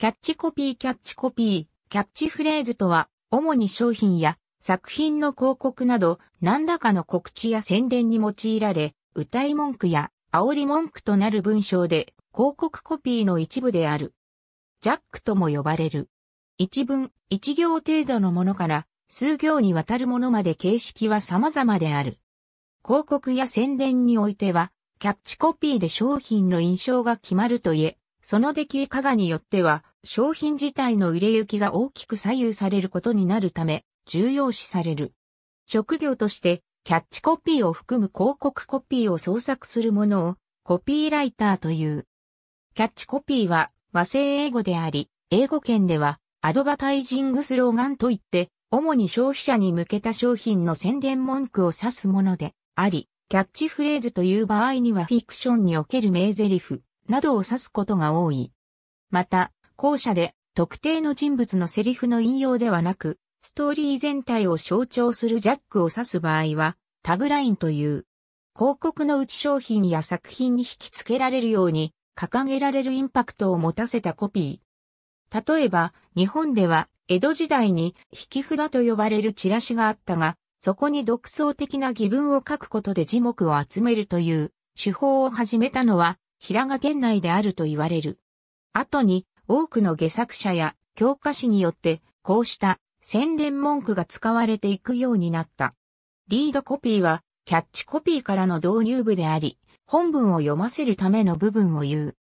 キャッチコピーキャッチコピー、キャッチフレーズとは、主に商品や作品の広告など、何らかの告知や宣伝に用いられ、歌い文句や煽り文句となる文章で、広告コピーの一部である。ジャックとも呼ばれる。一文、一行程度のものから、数行にわたるものまで形式は様々である。広告や宣伝においては、キャッチコピーで商品の印象が決まるといえ、その出来加賀によっては、商品自体の売れ行きが大きく左右されることになるため、重要視される。職業として、キャッチコピーを含む広告コピーを創作するものを、コピーライターという。キャッチコピーは、和製英語であり、英語圏では、アドバタイジングスローガンといって、主に消費者に向けた商品の宣伝文句を指すものであり、キャッチフレーズという場合にはフィクションにおける名台詞、などを指すことが多い。また、後者で特定の人物のセリフの引用ではなく、ストーリー全体を象徴するジャックを指す場合は、タグラインという、広告のうち商品や作品に引き付けられるように、掲げられるインパクトを持たせたコピー。例えば、日本では、江戸時代に引き札と呼ばれるチラシがあったが、そこに独創的な疑文を書くことで字幕を集めるという手法を始めたのは平賀県内であると言われる。後に多くの下作者や教科誌によってこうした宣伝文句が使われていくようになった。リードコピーはキャッチコピーからの導入部であり、本文を読ませるための部分を言う。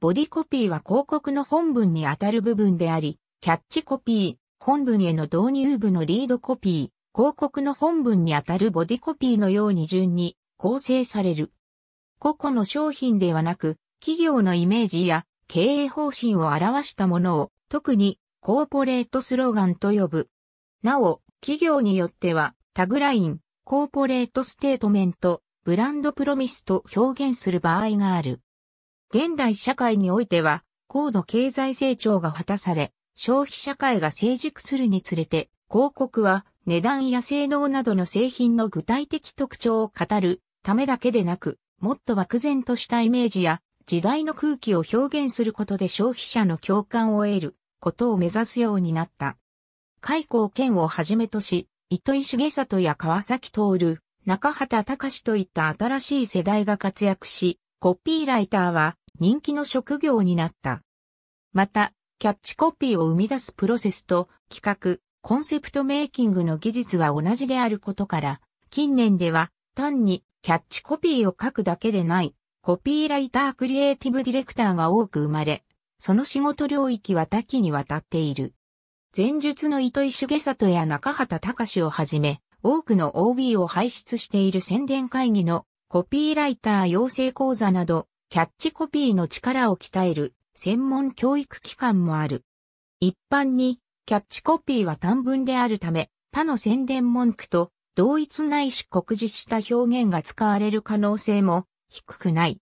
ボディコピーは広告の本文にあたる部分であり、キャッチコピー、本文への導入部のリードコピー、広告の本文にあたるボディコピーのように順に構成される。個々の商品ではなく、企業のイメージや経営方針を表したものを、特にコーポレートスローガンと呼ぶ。なお、企業によっては、タグライン、コーポレートステートメント、ブランドプロミスと表現する場合がある。現代社会においては、高度経済成長が果たされ、消費社会が成熟するにつれて、広告は値段や性能などの製品の具体的特徴を語るためだけでなく、もっと漠然としたイメージや時代の空気を表現することで消費者の共感を得ることを目指すようになった。海光健をはじめとし、糸井重里や川崎徹、中畑隆といった新しい世代が活躍し、コピーライターは人気の職業になった。また、キャッチコピーを生み出すプロセスと企画、コンセプトメイキングの技術は同じであることから、近年では単にキャッチコピーを書くだけでない、コピーライタークリエイティブディレクターが多く生まれ、その仕事領域は多岐にわたっている。前述の糸井重里や中畑隆をはじめ、多くの OB を輩出している宣伝会議のコピーライター養成講座など、キャッチコピーの力を鍛える専門教育機関もある。一般に、キャッチコピーは短文であるため、他の宣伝文句と同一ないし酷似した表現が使われる可能性も低くない。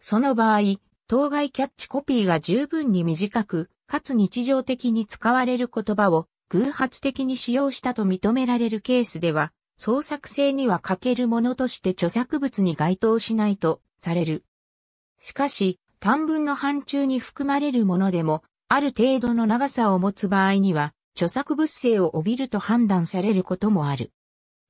その場合、当該キャッチコピーが十分に短く、かつ日常的に使われる言葉を偶発的に使用したと認められるケースでは、創作性には欠けるものとして著作物に該当しないとされる。しかし、短文の範疇に含まれるものでも、ある程度の長さを持つ場合には、著作物性を帯びると判断されることもある。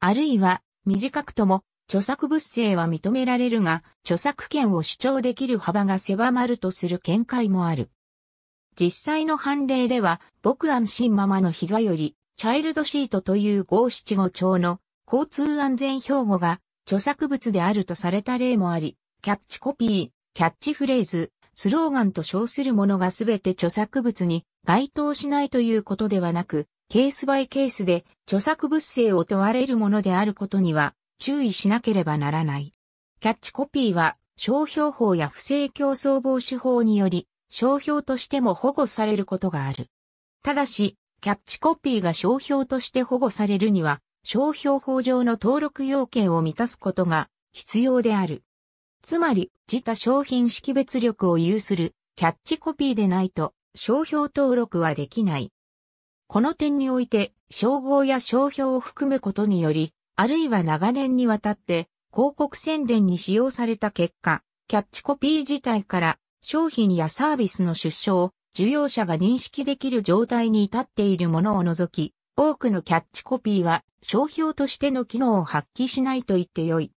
あるいは短くとも著作物性は認められるが、著作権を主張できる幅が狭まるとする見解もある。実際の判例では、僕安心ママの膝より、チャイルドシートという五七五調の交通安全標語が著作物であるとされた例もあり、キャッチコピー、キャッチフレーズ、スローガンと称するものがすべて著作物に該当しないということではなく、ケースバイケースで著作物性を問われるものであることには注意しなければならない。キャッチコピーは商標法や不正競争防止法により商標としても保護されることがある。ただし、キャッチコピーが商標として保護されるには、商標法上の登録要件を満たすことが必要である。つまり、自他商品識別力を有するキャッチコピーでないと商標登録はできない。この点において、称号や商標を含むことにより、あるいは長年にわたって広告宣伝に使用された結果、キャッチコピー自体から商品やサービスの出所を需要者が認識できる状態に至っているものを除き、多くのキャッチコピーは商標としての機能を発揮しないと言ってよい。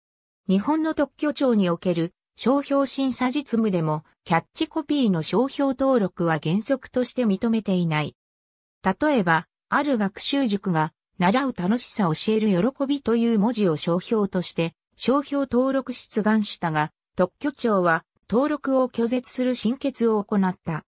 日本の特許庁における商標審査実務でもキャッチコピーの商標登録は原則として認めていない。例えば、ある学習塾が、習う楽しさ教える喜びという文字を商標として、商標登録出願したが、特許庁は登録を拒絶する審決を行った。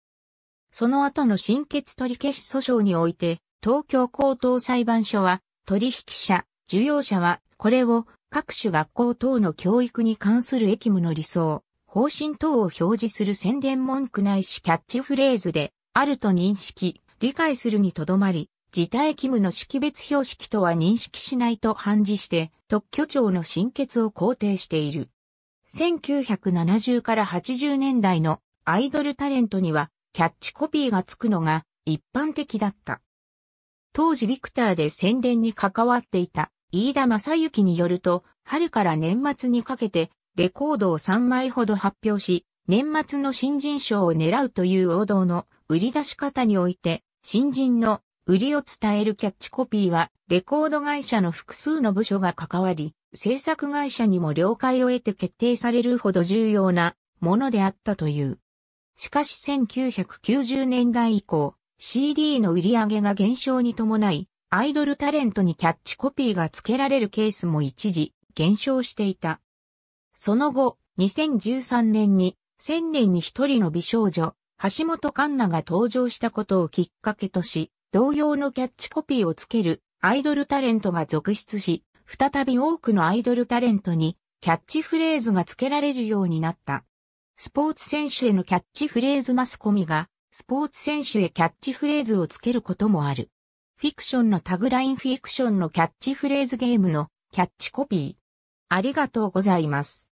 その後の審決取り消し訴訟において、東京高等裁判所は、取引者、受容者は、これを各種学校等の教育に関する役務の理想、方針等を表示する宣伝文句ないしキャッチフレーズで、あると認識、理解するにとどまり、自体勤務の識別標識とは認識しないと反示して、特許庁の新決を肯定している。1970から80年代のアイドルタレントにはキャッチコピーがつくのが一般的だった。当時ビクターで宣伝に関わっていた飯田正幸によると、春から年末にかけてレコードを3枚ほど発表し、年末の新人賞を狙うという王道の売り出し方において新人の売りを伝えるキャッチコピーは、レコード会社の複数の部署が関わり、制作会社にも了解を得て決定されるほど重要なものであったという。しかし1990年代以降、CD の売り上げが減少に伴い、アイドルタレントにキャッチコピーが付けられるケースも一時減少していた。その後、2013年に、1000年に一人の美少女、橋本環奈が登場したことをきっかけとし、同様のキャッチコピーをつけるアイドルタレントが続出し、再び多くのアイドルタレントにキャッチフレーズがつけられるようになった。スポーツ選手へのキャッチフレーズマスコミが、スポーツ選手へキャッチフレーズをつけることもある。フィクションのタグラインフィクションのキャッチフレーズゲームのキャッチコピー。ありがとうございます。